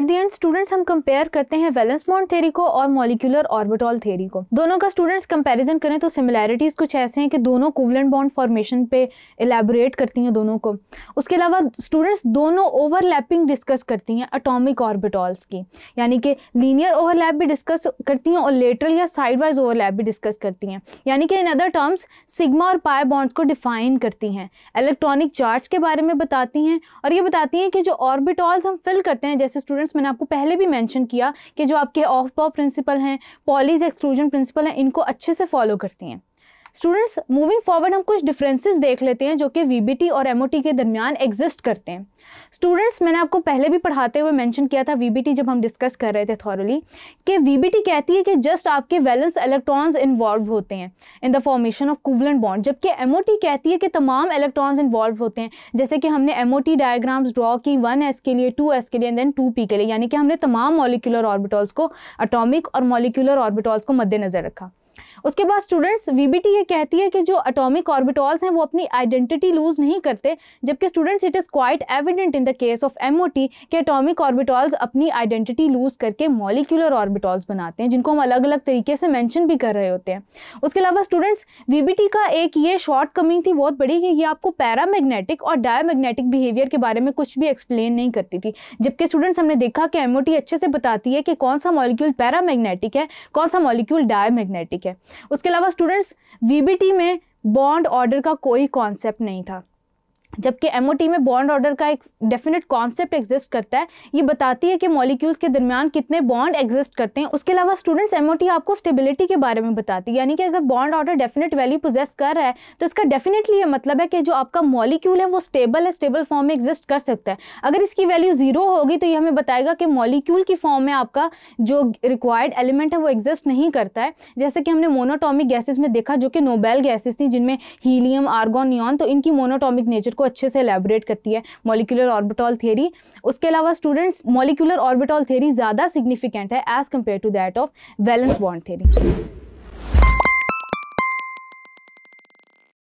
eight the end students हम compare करते हैं वैलेंस बॉन्ड थेरी को और मॉलिकुलर ऑर्बिटॉल थेरी को दोनों का स्टूडेंट्स कंपेरिजन करें तो सिमिलैरिटीज़ कुछ ऐसे हैं कि दोनों कोवलेंट बॉन्ड फॉर्मेशन पे एलेबोरेट करती हैं दोनों को उसके अलावा स्टूडेंट्स दोनों ओवरलैपिंग डिस्कस करती हैं अटोमिक ऑर्बिटॉल्स की यानी कि लीनियर ओवरलैप भी डिस्कस करती हैं और लेटरल या साइड वाइज ओवरलैप भी डिस्कस करती हैं यानी कि इन अदर टर्म्स सिग्मा और पाए बॉन्ड्स को डिफाइन करती हैं इलेक्ट्रॉनिक चार्ज के बारे में बताती हैं और ये बताती हैं कि जो ऑर्बिटॉल्स हम फिल करते हैं जैसे स्टूडेंट्स प्रिंसिपल्स मैंने आपको पहले भी मैंशन किया कि जो आपके ऑफ बॉ प्रिंसिपल हैं पॉलीज एक्सक्लूजन प्रिंसिपल हैं इनको अच्छे से फॉलो करती हैं स्टूडेंट्स मूविंग फॉरवर्ड हम कुछ डिफरेंसेस देख लेते हैं जो कि वीबीटी और एमओटी के दरमियान एग्जिस्ट करते हैं स्टूडेंट्स मैंने आपको पहले भी पढ़ाते हुए मेंशन किया था वीबीटी जब हम डिस्कस कर रहे थे थॉरली कि वीबीटी कहती है कि जस्ट आपके वैलेंस इलेक्ट्रॉन्स इन्वॉल्व होते हैं in the formation of covalent bond जबकि एम कहती है कि तमाम इलेक्ट्रॉन्स इन्वॉल्व होते हैं जैसे कि हमने टी डायग्राम्स ड्रॉ की वन एस के लिए टू एस के लिए एंड देन टू पी के लिए यानी कि हमने तमाम मॉलिकुलर ऑर्बिटॉल्स को अटोमिक और मॉलिकुलर ऑर्बिटॉल्स को मद्देनजर रखा उसके बाद स्टूडेंट्स वीबीटी ये कहती है कि जो अटोमिक ऑर्बिटॉल्स हैं वो अपनी आइडेंटिटी लूज नहीं करते जबकि students it is quite evident in the case of M कि अटोमिक ऑर्बिटॉल्स अपनी आइडेंटिटी लूज करके मॉलिक्यूलर ऑर्बिटॉल्स बनाते हैं जिनको हम अलग अलग तरीके से मैंशन भी कर रहे होते हैं उसके अलावा स्टूडेंट्स वी का एक ये शॉर्ट कमिंग थी बहुत बड़ी कि ये आपको पैरामैग्नेटिक और डायमैग्नेटिक बिहेवियर के बारे में कुछ भी एक्सप्लेन नहीं करती थी जबकि स्टूडेंट्स हमने देखा कि एम अच्छे से बताती है कि कौन सा मॉलिक्यूल पैरामैग्नेटिक है कौन सा मॉलिक्यूल डायमैग्नेटिक ठीक है उसके अलावा स्टूडेंट्स वी में बॉन्ड ऑर्डर का कोई कॉन्सेप्ट नहीं था जबकि एम में बॉन्ड ऑर्डर का एक डेफिनेट कॉन्सेप्ट एग्जिस्ट करता है ये बताती है कि मॉलिक्यूल्स के दरमियान कितने बॉन्ड एग्जिस्ट करते हैं उसके अलावा स्टूडेंट्स एम आपको स्टेबिलिटी के बारे में बताती है यानी कि अगर bond order definite value possess कर रहा है तो इसका डेफिनेटली ये मतलब है कि जो आपका मॉलिक्यूल है वो स्टेबल है स्टेबल फॉर्म में एग्जिस्ट कर सकता है अगर इसकी वैल्यू जीरो होगी तो ये हमें बताएगा कि मॉलिक्यूल की फॉर्म में आपका जो रिक्वायर्ड एलिमेंट है वो एग्जिस्ट नहीं करता है जैसे कि हमने मोनोटॉमिक गैसेज में देखा जो कि नोबेल गैसेज थी जिनमें हीलियम आर्गोनियन तो इनकी मोनोटॉमिक नेचर को अच्छे से एलेबरेट करती है मोलिकुलर ऑर्बिटॉल थियरी उसके अलावा स्टूडेंट्स मोलिकुलर ऑर्बिटॉल थियरी ज़्यादा सिग्निफिकेंट है as compared to that of valence bond theory